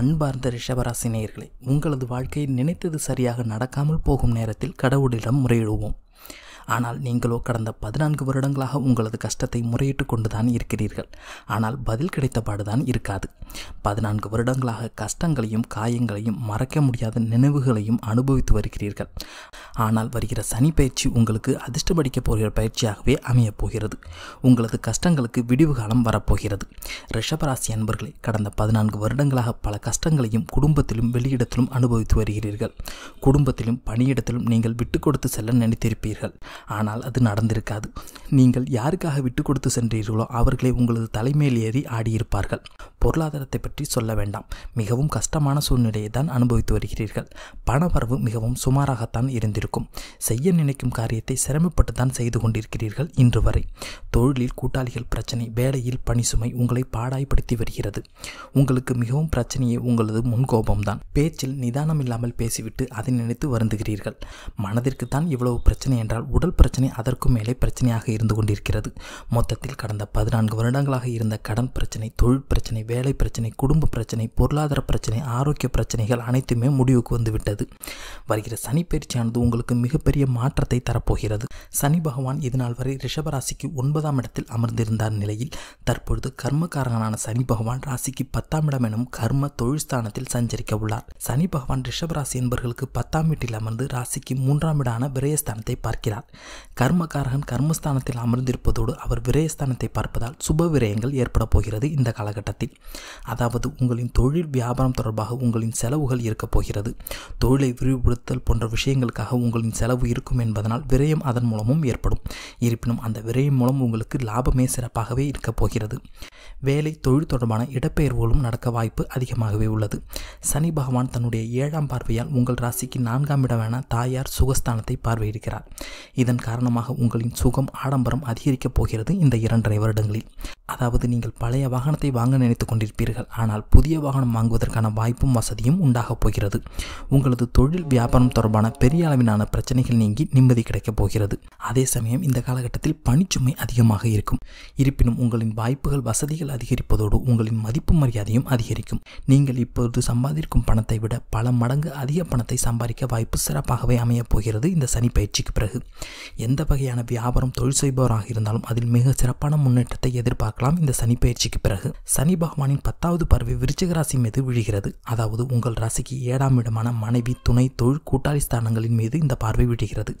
அன்பார்ந்த ரிஷபராசி நேயர்களே உங்களது வாழ்க்கையை நினைத்தது சரியாக நடக்காமல் போகும் நேரத்தில் கடவுளிடம் முறையிடுவோம் ஆனால் நீங்களோ கடந்த பதினான்கு வருடங்களாக உங்களது கஷ்டத்தை முறையிட்டு கொண்டுதான் இருக்கிறீர்கள் ஆனால் பதில் கிடைத்த பாடுதான் இருக்காது பதினான்கு வருடங்களாக கஷ்டங்களையும் காயங்களையும் மறக்க முடியாத நினைவுகளையும் அனுபவித்து வருகிறீர்கள் ஆனால் வருகிற சனி பயிற்சி உங்களுக்கு அதிர்ஷ்டமடிக்கப் போகிற பயிற்சியாகவே அமையப் போகிறது உங்களது கஷ்டங்களுக்கு விடிவு காலம் வரப்போகிறது ரிஷபராசி அன்பர்களே கடந்த பதினான்கு வருடங்களாக பல கஷ்டங்களையும் குடும்பத்திலும் வெளியிடத்திலும் அனுபவித்து வருகிறீர்கள் குடும்பத்திலும் பணியிடத்திலும் நீங்கள் விட்டு கொடுத்து செல்ல நினைத்திருப்பீர்கள் ஆனால் அது நடந்திருக்காது நீங்கள் யாருக்காக விட்டு கொடுத்து சென்றீர்களோ அவர்களை உங்களது தலைமையில் ஏறி ஆடியிருப்பார்கள் பொருளாதாரத்தை பற்றி சொல்ல வேண்டாம் மிகவும் கஷ்டமான சூழ்நிலையை தான் அனுபவித்து வருகிறீர்கள் பணவரவு மிகவும் சுமாராகத்தான் இருந்திருக்கும் செய்ய நினைக்கும் காரியத்தை சிரமப்பட்டு தான் செய்து கொண்டிருக்கிறீர்கள் இன்று வரை தொழிலில் கூட்டாளிகள் பிரச்சனை வேலையில் பணி சுமை உங்களை பாடாய்படுத்தி வருகிறது உங்களுக்கு மிகவும் பிரச்சனையே உங்களது முன்கோபம்தான் பேச்சில் நிதானம் இல்லாமல் பேசிவிட்டு அதை நினைத்து வருந்துகிறீர்கள் மனதிற்கு தான் இவ்வளவு பிரச்சனை என்றால் உடல் முதல் பிரச்சனை அதற்கும் மேலே பிரச்சனையாக இருந்து கொண்டிருக்கிறது மொத்தத்தில் கடந்த பதினான்கு வருடங்களாக இருந்த கடன் பிரச்சனை தொழில் பிரச்சனை வேலை பிரச்சனை குடும்ப பிரச்சனை பொருளாதார பிரச்சனை ஆரோக்கிய பிரச்சனைகள் அனைத்துமே முடிவுக்கு வந்துவிட்டது வருகிற சனி பயிற்சியானது உங்களுக்கு மிகப்பெரிய மாற்றத்தை தரப்போகிறது சனி பகவான் இதுநாள் வரை ரிஷபராசிக்கு ஒன்பதாம் இடத்தில் அமர்ந்திருந்தார் நிலையில் தற்பொழுது கர்மக்காரகனான சனி பகவான் ராசிக்கு பத்தாம் இடம் எனும் கர்ம தொழில் ஸ்தானத்தில் சஞ்சரிக்க உள்ளார் சனி பகவான் ரிஷபராசி என்பவர்களுக்கு பத்தாம் வீட்டில் அமர்ந்து ராசிக்கு மூன்றாம் இடான விரயஸ்தானத்தை பார்க்கிறார் கர்மக்காரகன் கர்மஸ்தானத்தில் அமர்ந்திருப்பதோடு அவர் விரயஸ்தானத்தை பார்ப்பதால் சுப விரயங்கள் ஏற்பட போகிறது இந்த காலகட்டத்தில் அதாவது உங்களின் தொழில் வியாபாரம் தொடர்பாக உங்களின் செலவுகள் இருக்கப் போகிறது தொழிலை விரிவுபடுத்தல் போன்ற விஷயங்களுக்காக உங்களின் செலவு இருக்கும் என்பதனால் விரயம் அதன் மூலமும் ஏற்படும் இருப்பினும் அந்த விரயம் மூலம் உங்களுக்கு லாபமே சிறப்பாகவே இருக்கப் போகிறது வேலை தொழில் தொடர்பான இடப்பெயர்வுகளும் நடக்க வாய்ப்பு அதிகமாகவே உள்ளது சனி பகவான் தன்னுடைய ஏழாம் பார்வையால் உங்கள் ராசிக்கு நான்காம் இடமான தாயார் சுகஸ்தானத்தை பார்வையிடுகிறார் இதன் காரணமாக உங்களின் சுகம் ஆடம்பரம் அதிகரிக்கப் போகிறது இந்த இரண்டரை வருடங்களில் அதாவது நீங்கள் பழைய வாகனத்தை வாங்க நினைத்து கொண்டிருப்பீர்கள் ஆனால் புதிய வாகனம் வாங்குவதற்கான வாய்ப்பும் வசதியும் உண்டாகப் போகிறது உங்களது தொழில் வியாபாரம் தொடர்பான பெரிய அளவிலான பிரச்சனைகள் நீங்கி நிம்மதி கிடைக்கப் போகிறது அதே சமயம் இந்த காலகட்டத்தில் பணிச்சுமை அதிகமாக இருக்கும் இருப்பினும் உங்களின் வாய்ப்புகள் வசதிகள் அதிகரிப்பதோடு உங்களின் மதிப்பு மரியாதையும் அதிகரிக்கும் நீங்கள் இப்பொழுது சம்பாதிக்கும் பணத்தை விட பல மடங்கு அதிக பணத்தை சம்பாதிக்க வாய்ப்பு சிறப்பாகவே அமையப் போகிறது இந்த சனி பயிற்சிக்கு பிறகு எந்த வகையான வியாபாரம் தொழில் செய்பவராக இருந்தாலும் அதில் மிக சிறப்பான முன்னேற்றத்தை எதிர்பார்க்கலாம் இந்த சனி பயிற்சிக்கு பிறகு சனி பகவானின் பத்தாவது பறவை விருச்சிக ராசி மீது விழுகிறது அதாவது உங்கள் ராசிக்கு ஏழாம் இடமான மனைவி துணை தொழில் கூட்டாளி ஸ்தானங்களின் மீது இந்த பார்வை விழுகிறது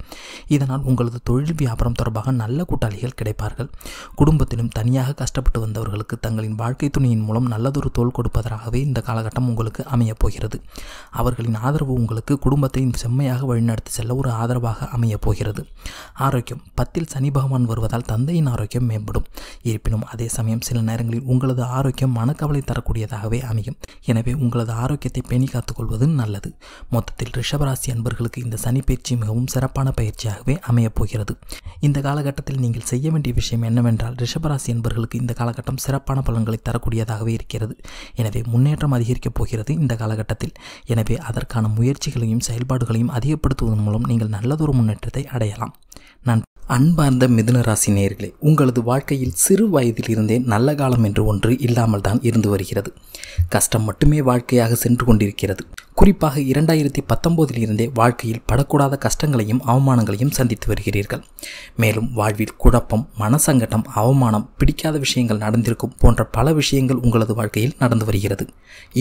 இதனால் உங்களது தொழில் வியாபாரம் தொடர்பாக நல்ல கூட்டாளிகள் கிடைப்பார்கள் குடும்பத்திலும் தனியாக கஷ்டப்பட்டு வந்தவர்களுக்கு தங்களின் வாழ்க்கை துணையின் மூலம் நல்லதொரு தோல் கொடுப்பதாகவே இந்த காலகட்டம் உங்களுக்கு அமையப் போகிறது அவர்களின் ஆதரவு உங்களுக்கு குடும்பத்தை செம்மையாக வழிநடத்தி செல்ல ஒரு ஆதரவாக அமையப் போகிறது ஆரோக்கியம் பத்தில் சனி பகவான் வருவதால் தந்தையின் ஆரோக்கியம் மேம்படும் இருப்பினும் அதே சமயம் சில நேரங்களில் உங்களது ஆரோக்கியம் மனக்கவலை தரக்கூடியதாகவே அமையும் எனவே உங்களது ஆரோக்கியத்தை பேணி காத்துக்கொள்வது நல்லது மொத்தத்தில் ரிஷபராசி அன்பர்களுக்கு இந்த சனி பயிற்சி மிகவும் சிறப்பான பயிற்சியாகவே அமையப் போகிறது இந்த காலகட்டத்தில் நீங்கள் செய்ய வேண்டிய விஷயம் என்னவென்றால் ரிஷபராசி அன்பர்களுக்கு இந்த காலகட்டம் சிறப்பான பலன்களை தரக்கூடியதாகவே இருக்கிறது எனவே முன்னேற்றம் அதிகரிக்கப் போகிறது இந்த காலகட்டத்தில் எனவே அதற்கான முயற்சிகளையும் செயல்பாடுகளையும் அதிகப்படுத்துவதன் மூலம் நீங்கள் நல்லதொரு முன்னேற்றத்தை அடையலாம் นั่น அன்பார்ந்த மிதுன ராசி நேர்களே உங்களது வாழ்க்கையில் சிறு வயதிலிருந்தே நல்ல காலம் என்று ஒன்று இல்லாமல் தான் இருந்து வருகிறது கஷ்டம் மட்டுமே வாழ்க்கையாக சென்று கொண்டிருக்கிறது குறிப்பாக இரண்டாயிரத்தி பத்தொம்போதிலிருந்தே வாழ்க்கையில் படக்கூடாத கஷ்டங்களையும் அவமானங்களையும் சந்தித்து வருகிறீர்கள் மேலும் வாழ்வில் குழப்பம் மனசங்கடம் அவமானம் பிடிக்காத விஷயங்கள் நடந்திருக்கும் போன்ற பல விஷயங்கள் உங்களது வாழ்க்கையில் நடந்து வருகிறது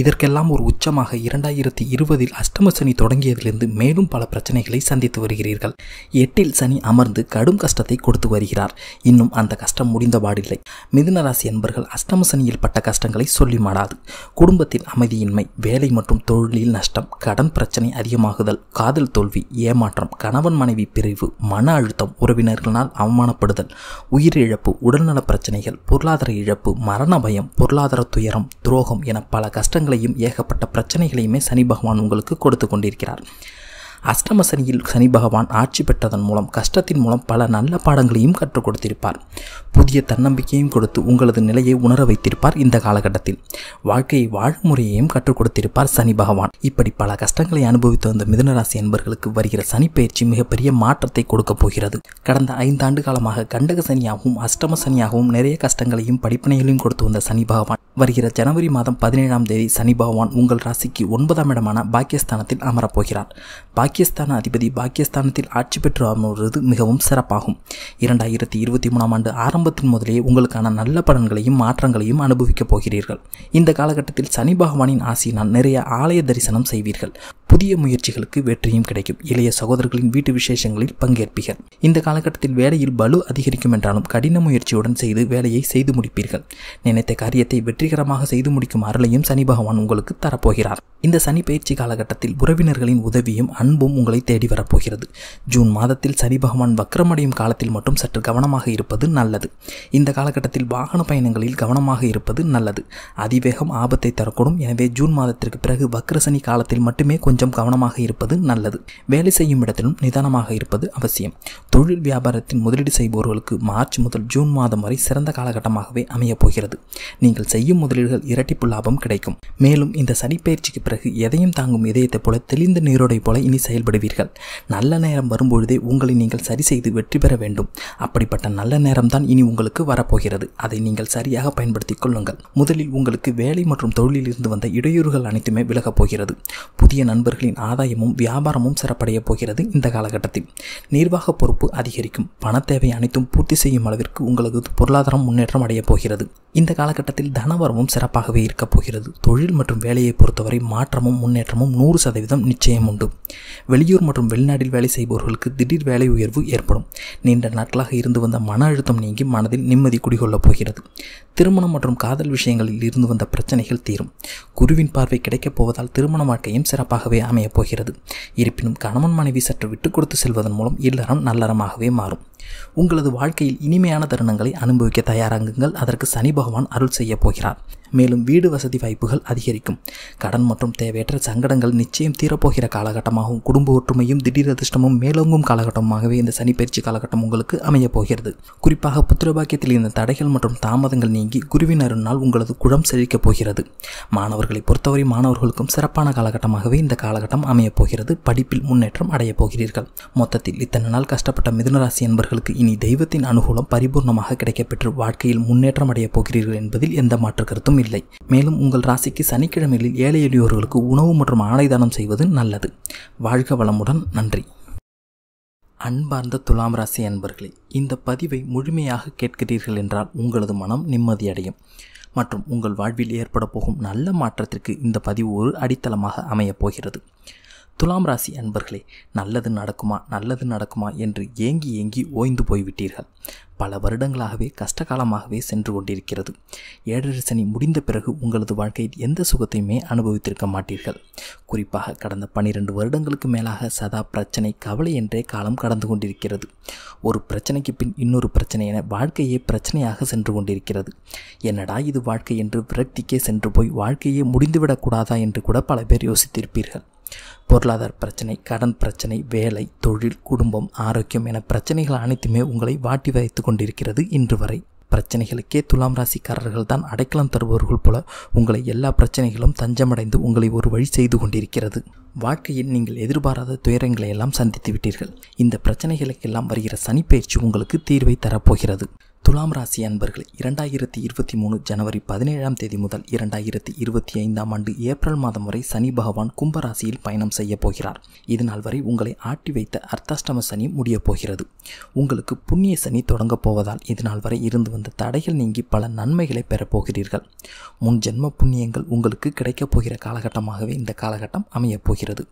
இதற்கெல்லாம் ஒரு உச்சமாக இரண்டாயிரத்தி இருபதில் அஷ்டம சனி தொடங்கியதிலிருந்து மேலும் பல பிரச்சனைகளை சந்தித்து வருகிறீர்கள் எட்டில் சனி அமர்ந்து கடும் பெரும் கஷ்டத்தை கொடுத்து வருகிறார் இன்னும் அந்த கஷ்டம் முடிந்தபாடில்லை மிதுனராசி ராசி என்பர்கள் அஷ்டம சனியில் பட்ட கஷ்டங்களை சொல்லி மாடாது குடும்பத்தில் அமைதியின்மை வேலை மற்றும் தொழிலில் நஷ்டம் கடன் பிரச்சனை அதிகமாகுதல் காதல் தோல்வி ஏமாற்றம் கணவன் மனைவி பிரிவு மன அழுத்தம் உறவினர்களால் அவமானப்படுதல் உயிரிழப்பு உடல்நல பிரச்சனைகள் பொருளாதார இழப்பு மரண பயம் பொருளாதார துயரம் துரோகம் என பல கஷ்டங்களையும் ஏகப்பட்ட பிரச்சனைகளையுமே சனி பகவான் உங்களுக்கு கொடுத்து கொண்டிருக்கிறார் அஷ்டம சனியில் சனி பகவான் ஆட்சி பெற்றதன் மூலம் கஷ்டத்தின் மூலம் பல நல்ல பாடங்களையும் கற்றுக் கொடுத்திருப்பார் புதிய தன்னம்பிக்கையும் கொடுத்து உங்களது நிலையை உணர வைத்திருப்பார் இந்த காலகட்டத்தில் வாழ்க்கையை வாழ்முறையையும் கற்றுக் கொடுத்திருப்பார் சனி பகவான் இப்படி பல கஷ்டங்களை அனுபவித்து வந்த மிதனராசி என்பர்களுக்கு வருகிற சனி பயிற்சி மிகப்பெரிய மாற்றத்தை கொடுக்கப் போகிறது கடந்த ஐந்தாண்டு காலமாக கண்டக சனியாகவும் அஷ்டம சனியாகவும் நிறைய கஷ்டங்களையும் படிப்பனைகளையும் கொடுத்து வந்த சனி பகவான் வருகிற ஜனவரி மாதம் பதினேழாம் தேதி சனி பகவான் உங்கள் ராசிக்கு ஒன்பதாம் இடமான பாக்கியஸ்தானத்தில் அமரப்போகிறார் பாகிஸ்தான் அதிபதி பாகிஸ்தானத்தில் ஆட்சி பெற்று அமர்வது மிகவும் சிறப்பாகும் இரண்டாயிரத்தி இருபத்தி மூணாம் ஆண்டு ஆரம்பத்தின் முதலே உங்களுக்கான நல்ல பலன்களையும் மாற்றங்களையும் அனுபவிக்கப் போகிறீர்கள் இந்த காலகட்டத்தில் சனி பகவானின் ஆசையினால் நிறைய ஆலய தரிசனம் செய்வீர்கள் புதிய முயற்சிகளுக்கு வெற்றியும் கிடைக்கும் இளைய சகோதரர்களின் வீட்டு விசேஷங்களில் பங்கேற்பீர்கள் இந்த காலகட்டத்தில் வேலையில் பலு அதிகரிக்கும் என்றாலும் கடின முயற்சியுடன் செய்து வேலையை செய்து முடிப்பீர்கள் நினைத்த காரியத்தை வெற்றிகரமாக செய்து முடிக்கும் அருளையும் சனி பகவான் உங்களுக்கு தரப்போகிறார் இந்த சனி பயிற்சி காலகட்டத்தில் உறவினர்களின் உதவியும் அன்பும் உங்களை தேடி வரப்போகிறது ஜூன் மாதத்தில் சனி பகவான் வக்கரமடையும் காலத்தில் மட்டும் சற்று கவனமாக இருப்பது நல்லது இந்த காலகட்டத்தில் வாகன பயணங்களில் கவனமாக இருப்பது நல்லது அதிவேகம் ஆபத்தை தரக்கூடும் எனவே ஜூன் மாதத்திற்கு பிறகு வக்கர சனி காலத்தில் மட்டுமே கொஞ்சம் கொஞ்சம் கவனமாக இருப்பது நல்லது வேலை செய்யும் இடத்திலும் நிதானமாக இருப்பது அவசியம் தொழில் வியாபாரத்தில் முதலீடு செய்பவர்களுக்கு மார்ச் முதல் ஜூன் மாதம் வரை சிறந்த காலகட்டமாகவே அமையப் போகிறது நீங்கள் செய்யும் முதலீடுகள் இரட்டிப்பு லாபம் கிடைக்கும் மேலும் இந்த சனிப்பயிற்சிக்கு பிறகு எதையும் தாங்கும் இதயத்தை போல தெளிந்த நீரோடை போல இனி செயல்படுவீர்கள் நல்ல நேரம் வரும்பொழுதே உங்களை நீங்கள் சரி செய்து வெற்றி பெற வேண்டும் அப்படிப்பட்ட நல்ல நேரம்தான் இனி உங்களுக்கு வரப்போகிறது அதை நீங்கள் சரியாக பயன்படுத்திக் கொள்ளுங்கள் முதலில் உங்களுக்கு வேலை மற்றும் தொழிலில் இருந்து வந்த இடையூறுகள் அனைத்துமே விலகப் போகிறது புதிய நண்பர் நண்பர்களின் ஆதாயமும் வியாபாரமும் சிறப்படைய போகிறது இந்த காலகட்டத்தில் நிர்வாக பொறுப்பு அதிகரிக்கும் பண தேவை அனைத்தும் பூர்த்தி செய்யும் அளவிற்கு உங்களது பொருளாதாரம் முன்னேற்றம் அடையப் போகிறது இந்த காலகட்டத்தில் தனவரமும் சிறப்பாகவே இருக்கப் போகிறது தொழில் மற்றும் வேலையை பொறுத்தவரை மாற்றமும் முன்னேற்றமும் நூறு சதவீதம் நிச்சயம் உண்டு வெளியூர் மற்றும் வெளிநாட்டில் வேலை செய்பவர்களுக்கு திடீர் வேலை உயர்வு ஏற்படும் நீண்ட நாட்களாக இருந்து வந்த மன அழுத்தம் நீங்கி மனதில் நிம்மதி குடிகொள்ளப் போகிறது திருமணம் மற்றும் காதல் விஷயங்களில் இருந்து வந்த பிரச்சனைகள் தீரும் குருவின் பார்வை கிடைக்கப் போவதால் திருமண வாழ்க்கையும் சிறப்பாகவே நட்பாகவே அமையப் போகிறது இருப்பினும் கணவன் மனைவி சற்று விட்டு கொடுத்து செல்வதன் மூலம் இல்லறம் நல்லறமாகவே மாறும் உங்களது வாழ்க்கையில் இனிமையான தருணங்களை அனுபவிக்க தயாராகுங்கள் அதற்கு சனி பகவான் அருள் செய்ய போகிறார் மேலும் வீடு வசதி வாய்ப்புகள் அதிகரிக்கும் கடன் மற்றும் தேவையற்ற சங்கடங்கள் நிச்சயம் தீரப்போகிற காலகட்டமாகவும் குடும்ப ஒற்றுமையும் திடீர் அதிர்ஷ்டமும் மேலோங்கும் காலகட்டமாகவே இந்த சனிப்பயிற்சி காலகட்டம் உங்களுக்கு அமையப் போகிறது குறிப்பாக புத்திரபாக்கியத்தில் இருந்த தடைகள் மற்றும் தாமதங்கள் நீங்கி குருவின் அருணால் உங்களது குழம் செழிக்கப் போகிறது மாணவர்களை பொறுத்தவரை மாணவர்களுக்கும் சிறப்பான காலகட்டமாகவே இந்த காலகட்டம் அமையப் போகிறது படிப்பில் முன்னேற்றம் அடையப் போகிறீர்கள் மொத்தத்தில் இத்தனை நாள் கஷ்டப்பட்ட மிதுனராசி என்பர்களுக்கு இனி தெய்வத்தின் அனுகூலம் பரிபூர்ணமாக கிடைக்கப்பெற்று வாழ்க்கையில் முன்னேற்றம் அடையப் போகிறீர்கள் என்பதில் எந்த மாற்று கருத்தும் தோஷமும் இல்லை மேலும் உங்கள் ராசிக்கு சனிக்கிழமைகளில் ஏழை எளியோர்களுக்கு உணவு மற்றும் ஆலைதானம் தானம் செய்வது நல்லது வாழ்க வளமுடன் நன்றி அன்பார்ந்த துலாம் ராசி அன்பர்களே இந்த பதிவை முழுமையாக கேட்கிறீர்கள் என்றால் உங்களது மனம் நிம்மதியடையும் மற்றும் உங்கள் வாழ்வில் ஏற்பட போகும் நல்ல மாற்றத்திற்கு இந்த பதிவு ஒரு அடித்தளமாக அமையப் போகிறது துலாம் ராசி அன்பர்களே நல்லது நடக்குமா நல்லது நடக்குமா என்று ஏங்கி ஏங்கி ஓய்ந்து போய்விட்டீர்கள் பல வருடங்களாகவே கஷ்டகாலமாகவே சென்று கொண்டிருக்கிறது ஏழரை சனி முடிந்த பிறகு உங்களது வாழ்க்கையில் எந்த சுகத்தையுமே அனுபவித்திருக்க மாட்டீர்கள் குறிப்பாக கடந்த பன்னிரண்டு வருடங்களுக்கு மேலாக சதா பிரச்சனை கவலை என்றே காலம் கடந்து கொண்டிருக்கிறது ஒரு பிரச்சனைக்கு பின் இன்னொரு பிரச்சனை என வாழ்க்கையே பிரச்சனையாக சென்று கொண்டிருக்கிறது என்னடா இது வாழ்க்கை என்று விரக்திக்கே சென்று போய் வாழ்க்கையே முடிந்துவிடக்கூடாதா என்று கூட பல பேர் யோசித்திருப்பீர்கள் பொருளாதார பிரச்சனை கடன் பிரச்சனை வேலை தொழில் குடும்பம் ஆரோக்கியம் என பிரச்சனைகள் அனைத்துமே உங்களை வாட்டி வைத்து கொண்டிருக்கிறது இன்று வரை பிரச்சனைகளுக்கே துலாம் ராசிக்காரர்கள் தான் அடைக்கலம் தருபவர்கள் போல உங்களை எல்லா பிரச்சனைகளும் தஞ்சமடைந்து உங்களை ஒரு வழி செய்து கொண்டிருக்கிறது வாழ்க்கையில் நீங்கள் எதிர்பாராத துயரங்களை எல்லாம் சந்தித்து விட்டீர்கள் இந்த பிரச்சனைகளுக்கெல்லாம் வருகிற சனிப்பயிற்சி உங்களுக்கு தீர்வை தரப்போகிறது துலாம் ராசி அன்பர்கள் இரண்டாயிரத்தி இருபத்தி மூணு ஜனவரி பதினேழாம் தேதி முதல் இரண்டாயிரத்தி இருபத்தி ஐந்தாம் ஆண்டு ஏப்ரல் மாதம் வரை சனி பகவான் கும்பராசியில் பயணம் செய்ய போகிறார் இதனால் வரை உங்களை ஆட்டி வைத்த அர்த்தாஷ்டம சனி முடியப் போகிறது உங்களுக்கு புண்ணிய சனி தொடங்கப் போவதால் இதனால் வரை இருந்து வந்த தடைகள் நீங்கி பல நன்மைகளை பெறப்போகிறீர்கள் முன் ஜென்ம புண்ணியங்கள் உங்களுக்கு கிடைக்கப் போகிற காலகட்டமாகவே இந்த காலகட்டம் அமையப் போகிறது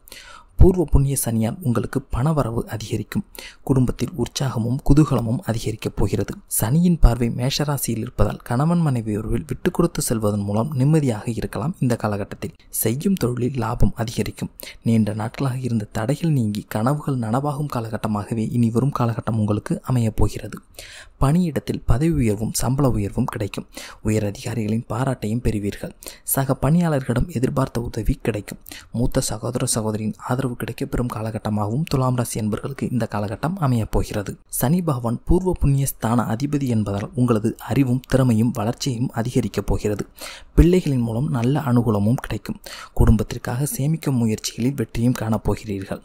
பூர்வ புண்ணிய சனியால் உங்களுக்கு பண வரவு அதிகரிக்கும் குடும்பத்தில் உற்சாகமும் குதூகலமும் அதிகரிக்கப் போகிறது சனியின் பார்வை மேஷராசியில் இருப்பதால் கணவன் மனைவி உறவில் விட்டுக் கொடுத்து செல்வதன் மூலம் நிம்மதியாக இருக்கலாம் இந்த காலகட்டத்தில் செய்யும் தொழிலில் லாபம் அதிகரிக்கும் நீண்ட நாட்களாக இருந்த தடைகள் நீங்கி கனவுகள் நனவாகும் காலகட்டமாகவே இனி வரும் காலகட்டம் உங்களுக்கு அமையப் போகிறது பணியிடத்தில் பதவி உயர்வும் சம்பள உயர்வும் கிடைக்கும் உயர் அதிகாரிகளின் பாராட்டையும் பெறுவீர்கள் சக பணியாளர்களிடம் எதிர்பார்த்த உதவி கிடைக்கும் மூத்த சகோதர சகோதரியின் ஆதரவு ஆதரவு கிடைக்க பெறும் காலகட்டமாகவும் துலாம் ராசி என்பர்களுக்கு இந்த காலகட்டம் அமையப் போகிறது சனி பகவான் பூர்வ புண்ணிய ஸ்தான அதிபதி என்பதால் உங்களது அறிவும் திறமையும் வளர்ச்சியையும் அதிகரிக்கப் போகிறது பிள்ளைகளின் மூலம் நல்ல அனுகூலமும் கிடைக்கும் குடும்பத்திற்காக சேமிக்கும் முயற்சிகளில் வெற்றியும் காணப்போகிறீர்கள்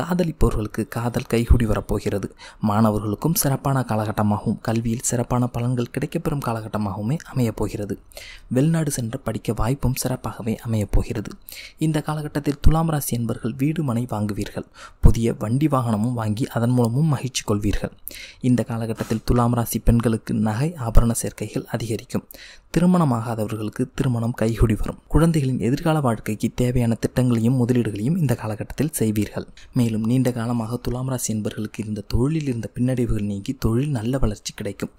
காதலிப்பவர்களுக்கு காதல் கைகூடி வரப்போகிறது மாணவர்களுக்கும் சிறப்பான காலகட்டமாகவும் கல்வியில் சிறப்பான பலன்கள் கிடைக்கப்பெறும் காலகட்டமாகவுமே அமையப் போகிறது வெளிநாடு சென்று படிக்க வாய்ப்பும் சிறப்பாகவே அமையப் போகிறது இந்த காலகட்டத்தில் துலாம் ராசி என்பவர்கள் வீடு வீடு மனை வாங்குவீர்கள் புதிய வண்டி வாகனமும் வாங்கி அதன் மூலமும் மகிழ்ச்சி கொள்வீர்கள் இந்த காலகட்டத்தில் துலாம் ராசி பெண்களுக்கு நகை ஆபரண சேர்க்கைகள் அதிகரிக்கும் திருமணமாகாதவர்களுக்கு திருமணம் கைகூடி வரும் குழந்தைகளின் எதிர்கால வாழ்க்கைக்கு தேவையான திட்டங்களையும் முதலீடுகளையும் இந்த காலகட்டத்தில் செய்வீர்கள் மேலும் நீண்ட காலமாக துலாம் ராசி என்பவர்களுக்கு இருந்த தொழிலில் இருந்த பின்னடைவுகள் நீங்கி தொழில் நல்ல வளர்ச்சி கிடைக்கும்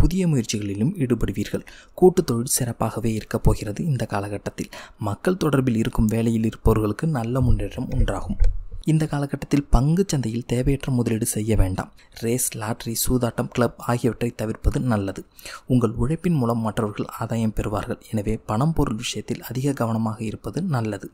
புதிய முயற்சிகளிலும் ஈடுபடுவீர்கள் கூட்டு தொழில் சிறப்பாகவே இருக்கப் போகிறது இந்த காலகட்டத்தில் மக்கள் தொடர்பில் இருக்கும் வேலையில் இருப்பவர்களுக்கு நல்ல முன்னேற்றம் உண்டாகும் இந்த காலகட்டத்தில் பங்கு சந்தையில் தேவையற்ற முதலீடு செய்ய வேண்டாம் ரேஸ் லாட்ரி சூதாட்டம் கிளப் ஆகியவற்றை தவிர்ப்பது நல்லது உங்கள் உழைப்பின் மூலம் மற்றவர்கள் ஆதாயம் பெறுவார்கள் எனவே பணம் பொருள் விஷயத்தில் அதிக கவனமாக இருப்பது நல்லது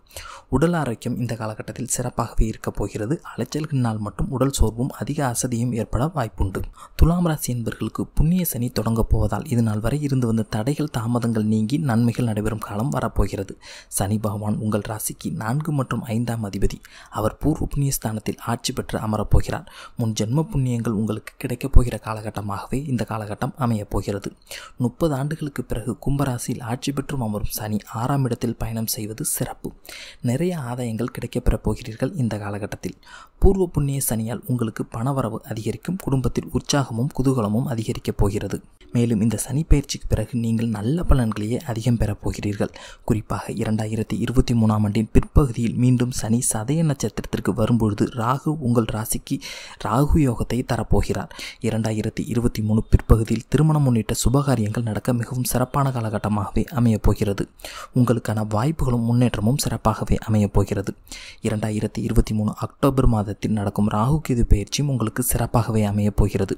உடல் ஆரோக்கியம் இந்த காலகட்டத்தில் சிறப்பாகவே இருக்கப் போகிறது அலைச்சல்களினால் மட்டும் உடல் சோர்வும் அதிக அசதியும் ஏற்பட வாய்ப்புண்டு துலாம் ராசி என்பவர்களுக்கு புண்ணிய சனி தொடங்கப் போவதால் இது நாள் வரை இருந்து வந்த தடைகள் தாமதங்கள் நீங்கி நன்மைகள் நடைபெறும் காலம் வரப்போகிறது சனி பகவான் உங்கள் ராசிக்கு நான்கு மற்றும் ஐந்தாம் அதிபதி அவர் பூர்வ ஒரு புண்ணிய ஸ்தானத்தில் ஆட்சி பெற்று அமரப்போகிறார் முன் ஜென்ம புண்ணியங்கள் உங்களுக்கு கிடைக்கப் போகிற காலகட்டமாகவே இந்த காலகட்டம் அமையப் போகிறது முப்பது ஆண்டுகளுக்கு பிறகு கும்பராசியில் ஆட்சி பெற்றும் அமரும் சனி ஆறாம் இடத்தில் பயணம் செய்வது சிறப்பு நிறைய ஆதாயங்கள் கிடைக்கப்பெறப் போகிறீர்கள் இந்த காலகட்டத்தில் பூர்வ புண்ணிய சனியால் உங்களுக்கு பணவரவு அதிகரிக்கும் குடும்பத்தில் உற்சாகமும் குதூகலமும் அதிகரிக்கப் போகிறது மேலும் இந்த சனி பயிற்சிக்கு பிறகு நீங்கள் நல்ல பலன்களையே அதிகம் பெறப் போகிறீர்கள் குறிப்பாக இரண்டாயிரத்தி இருபத்தி மூணாம் ஆண்டின் பிற்பகுதியில் மீண்டும் சனி சதய நட்சத்திரத்திற்கு வரும்பொழுது ராகு உங்கள் ராசிக்கு ராகு யோகத்தை தரப்போகிறார் இரண்டாயிரத்தி இருபத்தி மூணு பிற்பகுதியில் திருமணம் உள்ளிட்ட சுபகாரியங்கள் நடக்க மிகவும் சிறப்பான காலகட்டமாகவே அமையப் போகிறது உங்களுக்கான வாய்ப்புகளும் முன்னேற்றமும் சிறப்பாகவே அமையப் போகிறது இரண்டாயிரத்தி இருபத்தி மூணு அக்டோபர் மாத மாதத்தில் நடக்கும் ராகு கேது பயிற்சியும் உங்களுக்கு சிறப்பாகவே அமையப் போகிறது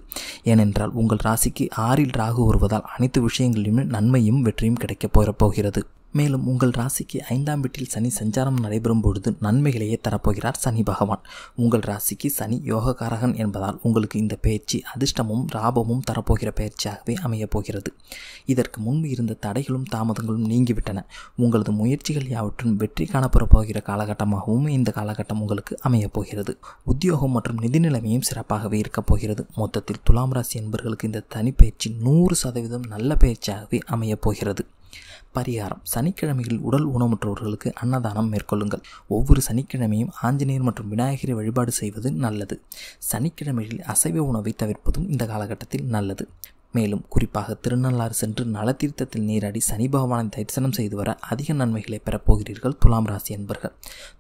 ஏனென்றால் உங்கள் ராசிக்கு ஆறில் ராகு வருவதால் அனைத்து விஷயங்களிலும் நன்மையும் வெற்றியும் கிடைக்கப் போகிறது மேலும் உங்கள் ராசிக்கு ஐந்தாம் வீட்டில் சனி சஞ்சாரம் நடைபெறும் பொழுது நன்மைகளையே தரப்போகிறார் சனி பகவான் உங்கள் ராசிக்கு சனி யோகக்காரகன் என்பதால் உங்களுக்கு இந்த பயிற்சி அதிர்ஷ்டமும் ராபமும் தரப்போகிற பயிற்சியாகவே அமையப் போகிறது இதற்கு முன்பு இருந்த தடைகளும் தாமதங்களும் நீங்கிவிட்டன உங்களது முயற்சிகள் யாவற்றும் வெற்றி காணப்பெற போகிற காலகட்டமாகவும் இந்த காலகட்டம் உங்களுக்கு அமையப் போகிறது உத்தியோகம் மற்றும் நிதி நிலைமையும் சிறப்பாகவே இருக்கப் போகிறது மொத்தத்தில் துலாம் ராசி என்பவர்களுக்கு இந்த தனிப்பயிற்சி நூறு சதவீதம் நல்ல பயிற்சியாகவே அமையப் போகிறது பரிகாரம் சனிக்கிழமையில் உடல் ஊனமுற்றவர்களுக்கு அன்னதானம் மேற்கொள்ளுங்கள் ஒவ்வொரு சனிக்கிழமையும் ஆஞ்சநேயர் மற்றும் விநாயகரை வழிபாடு செய்வது நல்லது சனிக்கிழமையில் அசைவ உணவை தவிர்ப்பதும் இந்த காலகட்டத்தில் நல்லது மேலும் குறிப்பாக திருநள்ளாறு சென்று நலத்தீர்த்தத்தில் நீராடி சனி பகவானை தரிசனம் செய்து வர அதிக நன்மைகளை பெறப்போகிறீர்கள் துலாம் ராசி என்பர்கள்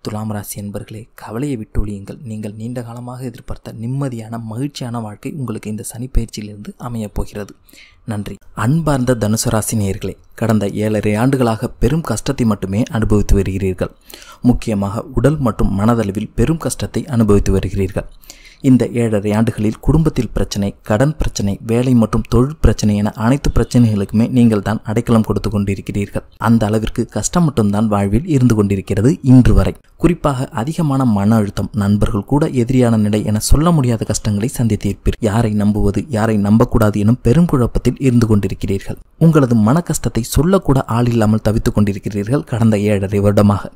துலாம் ராசி என்பர்களே கவலையை விட்டொழியுங்கள் நீங்கள் நீண்ட காலமாக எதிர்பார்த்த நிம்மதியான மகிழ்ச்சியான வாழ்க்கை உங்களுக்கு இந்த சனி பயிற்சியிலிருந்து அமையப் போகிறது நன்றி அன்பார்ந்த தனுசு ராசி நேயர்களே கடந்த ஏழரை ஆண்டுகளாக பெரும் கஷ்டத்தை மட்டுமே அனுபவித்து வருகிறீர்கள் முக்கியமாக உடல் மற்றும் மனதளவில் பெரும் கஷ்டத்தை அனுபவித்து வருகிறீர்கள் இந்த ஏழரை ஆண்டுகளில் குடும்பத்தில் பிரச்சனை கடன் பிரச்சனை வேலை மற்றும் தொழில் பிரச்சனை என அனைத்து பிரச்சனைகளுக்குமே நீங்கள் தான் அடைக்கலம் கொடுத்து கொண்டிருக்கிறீர்கள் அந்த அளவிற்கு கஷ்டம் மட்டும்தான் வாழ்வில் இருந்து கொண்டிருக்கிறது இன்று வரை குறிப்பாக அதிகமான மன அழுத்தம் நண்பர்கள் கூட எதிரியான நிலை என சொல்ல முடியாத கஷ்டங்களை சந்தித்திருப்பீர் யாரை நம்புவது யாரை நம்பக்கூடாது எனும் பெரும் குழப்பத்தில் இருந்து கொண்டிருக்கிறீர்கள் உங்களது மன கஷ்டத்தை சொல்லக்கூட ஆள் இல்லாமல் தவித்துக் கொண்டிருக்கிறீர்கள் கடந்த ஏழரை வருடமாக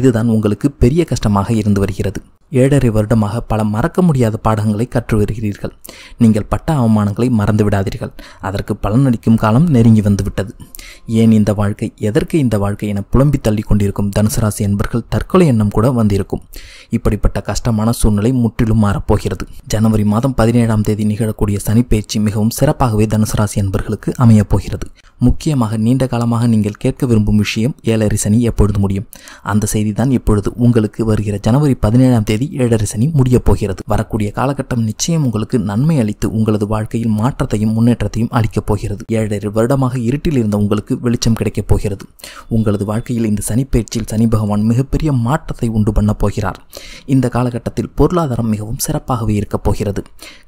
இதுதான் உங்களுக்கு பெரிய கஷ்டமாக இருந்து வருகிறது ஏழரை வருடமாக பல மறக்க முடியாத பாடங்களை கற்று வருகிறீர்கள் நீங்கள் பட்ட அவமானங்களை மறந்து விடாதீர்கள் அதற்கு பலனளிக்கும் காலம் நெருங்கி வந்துவிட்டது ஏன் இந்த வாழ்க்கை எதற்கு இந்த வாழ்க்கை என புலம்பி தள்ளி கொண்டிருக்கும் தனுசராசி என்பர்கள் தற்கொலை எண்ணம் கூட வந்திருக்கும் இப்படிப்பட்ட கஷ்டமான சூழ்நிலை முற்றிலும் மாறப்போகிறது ஜனவரி மாதம் பதினேழாம் தேதி நிகழக்கூடிய சனிப்பயிற்சி மிகவும் சிறப்பாகவே தனுசராசி ராசி என்பர்களுக்கு அமையப்போகிறது முக்கியமாக நீண்ட காலமாக நீங்கள் கேட்க விரும்பும் விஷயம் ஏழரை சனி எப்பொழுது முடியும் அந்த செய்தி தான் இப்பொழுது உங்களுக்கு வருகிற ஜனவரி பதினேழாம் தேதி ஏழரை சனி முடியப் போகிறது வரக்கூடிய காலகட்டம் நிச்சயம் உங்களுக்கு நன்மை அளித்து உங்களது வாழ்க்கையில் மாற்றத்தையும் முன்னேற்றத்தையும் அளிக்கப் போகிறது ஏழரை வருடமாக இருட்டில் இருந்த உங்களுக்கு வெளிச்சம் கிடைக்கப் போகிறது உங்களது வாழ்க்கையில் இந்த சனிப்பெயர்ச்சியில் சனி பகவான் மிகப்பெரிய மாற்றத்தை உண்டு பண்ணப் போகிறார் இந்த காலகட்டத்தில் பொருளாதாரம் மிகவும் சிறப்பாகவே இருக்கப் போகிறது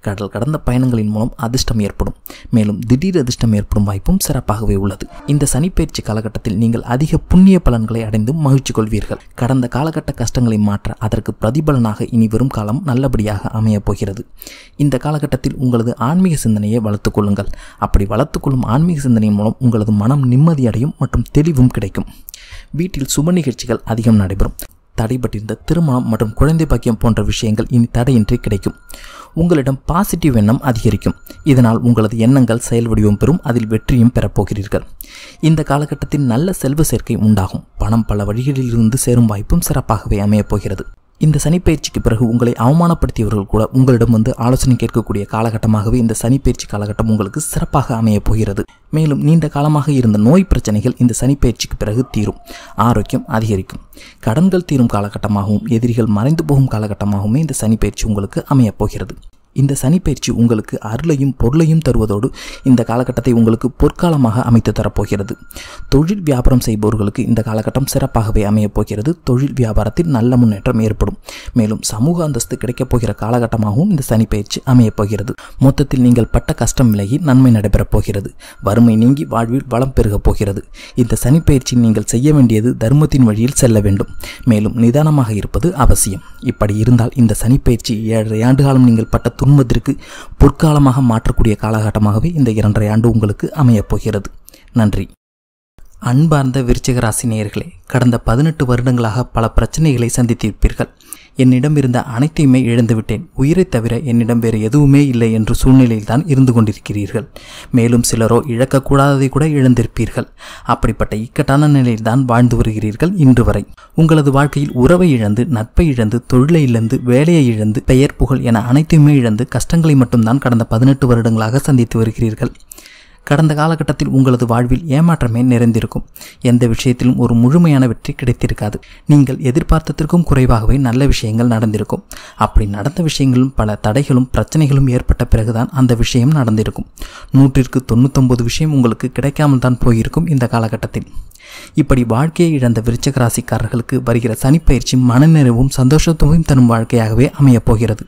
கடல் கடந்த பயணங்களின் மூலம் அதிர்ஷ்டம் ஏற்படும் மேலும் திடீர் அதிர்ஷ்டம் ஏற்படும் வாய்ப்பும் சிறப்பாக சிறப்பாகவே உள்ளது இந்த சனிப்பயிற்சி காலகட்டத்தில் நீங்கள் அதிக புண்ணிய பலன்களை அடைந்து மகிழ்ச்சி கொள்வீர்கள் கடந்த காலகட்ட கஷ்டங்களை மாற்ற அதற்கு பிரதிபலனாக இனி வரும் காலம் நல்லபடியாக அமையப் போகிறது இந்த காலகட்டத்தில் உங்களது ஆன்மீக சிந்தனையை வளர்த்துக் கொள்ளுங்கள் அப்படி வளர்த்துக்கொள்ளும் ஆன்மீக சிந்தனையின் மூலம் உங்களது மனம் நிம்மதியடையும் மற்றும் தெளிவும் கிடைக்கும் வீட்டில் சுப நிகழ்ச்சிகள் அதிகம் நடைபெறும் தடைபட்டிருந்த திருமணம் மற்றும் குழந்தை பாக்கியம் போன்ற விஷயங்கள் இனி தடையின்றி கிடைக்கும் உங்களிடம் பாசிட்டிவ் எண்ணம் அதிகரிக்கும் இதனால் உங்களது எண்ணங்கள் செயல் வடிவம் பெறும் அதில் வெற்றியும் பெறப்போகிறீர்கள் இந்த காலகட்டத்தில் நல்ல செல்வ சேர்க்கை உண்டாகும் பணம் பல வழிகளிலிருந்து சேரும் வாய்ப்பும் சிறப்பாகவே அமையப் போகிறது இந்த சனிப்பயிற்சிக்கு பிறகு உங்களை அவமானப்படுத்தியவர்கள் கூட உங்களிடம் வந்து ஆலோசனை கேட்கக்கூடிய காலகட்டமாகவே இந்த சனிப்பயிற்சி காலகட்டம் உங்களுக்கு சிறப்பாக அமையப் போகிறது மேலும் நீண்ட காலமாக இருந்த நோய் பிரச்சனைகள் இந்த சனிப்பயிற்சிக்கு பிறகு தீரும் ஆரோக்கியம் அதிகரிக்கும் கடன்கள் தீரும் காலகட்டமாகவும் எதிரிகள் மறைந்து போகும் காலகட்டமாகவுமே இந்த சனிப்பயிற்சி உங்களுக்கு அமையப் போகிறது இந்த சனிப்பயிற்சி உங்களுக்கு அருளையும் பொருளையும் தருவதோடு இந்த காலகட்டத்தை உங்களுக்கு பொற்காலமாக அமைத்து தரப்போகிறது தொழில் வியாபாரம் செய்பவர்களுக்கு இந்த காலகட்டம் சிறப்பாகவே அமையப் போகிறது தொழில் வியாபாரத்தில் நல்ல முன்னேற்றம் ஏற்படும் மேலும் சமூக அந்தஸ்து கிடைக்கப் போகிற காலகட்டமாகவும் இந்த சனிப்பயிற்சி அமையப் போகிறது மொத்தத்தில் நீங்கள் பட்ட கஷ்டம் விலகி நன்மை நடைபெறப் போகிறது வறுமை நீங்கி வாழ்வில் வளம் பெருகப் போகிறது இந்த சனிப்பயிற்சி நீங்கள் செய்ய வேண்டியது தர்மத்தின் வழியில் செல்ல வேண்டும் மேலும் நிதானமாக இருப்பது அவசியம் இப்படி இருந்தால் இந்த சனிப்பயிற்சி ஏழரை ஆண்டு காலம் நீங்கள் பட்ட துன்பத்திற்கு பொற்காலமாக மாற்றக்கூடிய காலகட்டமாகவே இந்த இரண்டரை ஆண்டு உங்களுக்கு அமையப்போகிறது நன்றி அன்பார்ந்த விருச்சிகராசி நேயர்களே கடந்த பதினெட்டு வருடங்களாக பல பிரச்சனைகளை சந்தித்திருப்பீர்கள் என்னிடம் இருந்த அனைத்தையுமே இழந்துவிட்டேன் உயிரை தவிர என்னிடம் வேறு எதுவுமே இல்லை என்ற சூழ்நிலையில் தான் இருந்து கொண்டிருக்கிறீர்கள் மேலும் சிலரோ இழக்கக்கூடாததை கூட இழந்திருப்பீர்கள் அப்படிப்பட்ட இக்கட்டான நிலையில் தான் வாழ்ந்து வருகிறீர்கள் இன்று வரை உங்களது வாழ்க்கையில் உறவை இழந்து நட்பை இழந்து தொழிலை இழந்து வேலையை இழந்து பெயர் புகழ் என அனைத்தையுமே இழந்து கஷ்டங்களை மட்டும்தான் கடந்த பதினெட்டு வருடங்களாக சந்தித்து வருகிறீர்கள் கடந்த காலகட்டத்தில் உங்களது வாழ்வில் ஏமாற்றமே நிறைந்திருக்கும் எந்த விஷயத்திலும் ஒரு முழுமையான வெற்றி கிடைத்திருக்காது நீங்கள் எதிர்பார்த்ததற்கும் குறைவாகவே நல்ல விஷயங்கள் நடந்திருக்கும் அப்படி நடந்த விஷயங்களும் பல தடைகளும் பிரச்சனைகளும் ஏற்பட்ட பிறகுதான் அந்த விஷயம் நடந்திருக்கும் நூற்றிற்கு தொண்ணூத்தொன்பது விஷயம் உங்களுக்கு கிடைக்காமல் தான் போயிருக்கும் இந்த காலகட்டத்தில் இப்படி வாழ்க்கையை இழந்த விருச்சக ராசிக்காரர்களுக்கு வருகிற சனிப்பயிற்சி மனநிறைவும் சந்தோஷத்தையும் தரும் வாழ்க்கையாகவே அமையப் போகிறது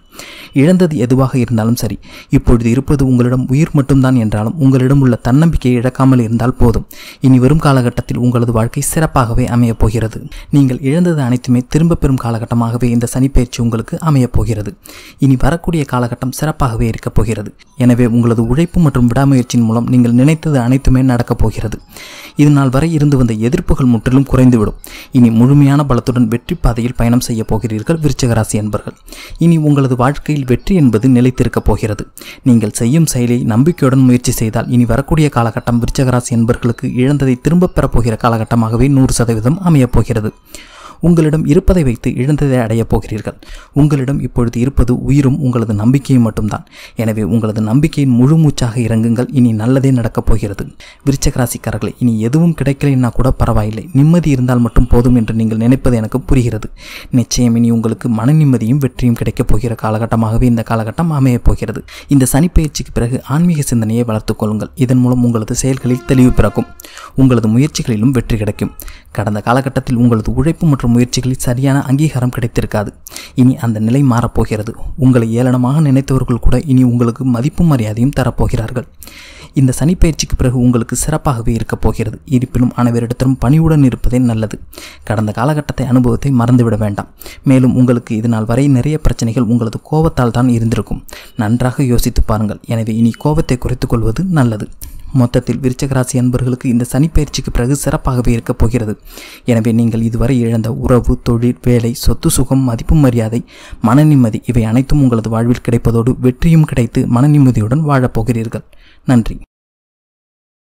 இழந்தது எதுவாக இருந்தாலும் சரி இப்பொழுது இருப்பது உங்களிடம் உயிர் மட்டும்தான் என்றாலும் உங்களிடம் உள்ள தன்னம்பிக்கையை இழக்காமல் இருந்தால் போதும் இனி வரும் காலகட்டத்தில் உங்களது வாழ்க்கை சிறப்பாகவே அமையப் போகிறது நீங்கள் இழந்தது அனைத்துமே திரும்ப பெறும் காலகட்டமாகவே இந்த சனிப்பயிற்சி உங்களுக்கு அமையப் போகிறது இனி வரக்கூடிய காலகட்டம் சிறப்பாகவே இருக்கப் போகிறது எனவே உங்களது உழைப்பு மற்றும் விடாமுயற்சியின் மூலம் நீங்கள் நினைத்தது அனைத்துமே நடக்கப் போகிறது இது நாள் வரை இருந்து வந்த எதிர்ப்புகள் முற்றிலும் குறைந்துவிடும் இனி முழுமையான பலத்துடன் வெற்றி பாதையில் பயணம் செய்ய போகிறீர்கள் விருச்சகராசி என்பர்கள் இனி உங்களது வாழ்க்கையில் வெற்றி என்பது நிலைத்திருக்கப் போகிறது நீங்கள் செய்யும் செயலை நம்பிக்கையுடன் முயற்சி செய்தால் இனி வரக்கூடிய காலகட்டம் விருச்சகராசி என்பர்களுக்கு இழந்ததை திரும்பப் பெறப்போகிற காலகட்டமாகவே நூறு சதவீதம் அமையப்போகிறது உங்களிடம் இருப்பதை வைத்து இழந்ததை அடையப் போகிறீர்கள் உங்களிடம் இப்பொழுது இருப்பது உயிரும் உங்களது நம்பிக்கையும் மட்டும்தான் எனவே உங்களது நம்பிக்கையின் முழு மூச்சாக இறங்குங்கள் இனி நல்லதே நடக்கப் போகிறது விருச்சக இனி எதுவும் கிடைக்கலைன்னா கூட பரவாயில்லை நிம்மதி இருந்தால் மட்டும் போதும் என்று நீங்கள் நினைப்பது எனக்கு புரிகிறது நிச்சயம் இனி உங்களுக்கு மன நிம்மதியும் வெற்றியும் கிடைக்கப் போகிற காலகட்டமாகவே இந்த காலகட்டம் அமையப் போகிறது இந்த சனிப்பயிற்சிக்கு பிறகு ஆன்மீக சிந்தனையை வளர்த்துக் கொள்ளுங்கள் இதன் மூலம் உங்களது செயல்களில் தெளிவு பிறக்கும் உங்களது முயற்சிகளிலும் வெற்றி கிடைக்கும் கடந்த காலகட்டத்தில் உங்களது உழைப்பு மற்றும் முயற்சிகளில் சரியான அங்கீகாரம் கிடைத்திருக்காது இனி அந்த நிலை மாறப்போகிறது உங்களை ஏளனமாக நினைத்தவர்கள் கூட இனி உங்களுக்கு மதிப்பும் மரியாதையும் தரப்போகிறார்கள் இந்த சனிப்பயிற்சிக்கு பிறகு உங்களுக்கு சிறப்பாகவே இருக்கப் போகிறது இருப்பினும் அனைவரிடத்திலும் பணியுடன் இருப்பதே நல்லது கடந்த காலகட்டத்தை அனுபவத்தை மறந்துவிட வேண்டாம் மேலும் உங்களுக்கு இதனால் வரை நிறைய பிரச்சனைகள் உங்களது கோபத்தால் தான் இருந்திருக்கும் நன்றாக யோசித்து பாருங்கள் எனவே இனி கோபத்தை குறைத்துக்கொள்வது நல்லது மொத்தத்தில் விருச்சகராசி அன்பர்களுக்கு இந்த சனிப்பயிற்சிக்கு பிறகு சிறப்பாகவே இருக்கப் போகிறது எனவே நீங்கள் இதுவரை இழந்த உறவு தொழில் வேலை சொத்து சுகம் மதிப்பு மரியாதை மன நிம்மதி இவை அனைத்தும் உங்களது வாழ்வில் கிடைப்பதோடு வெற்றியும் கிடைத்து மன நிம்மதியுடன் வாழப்போகிறீர்கள் நன்றி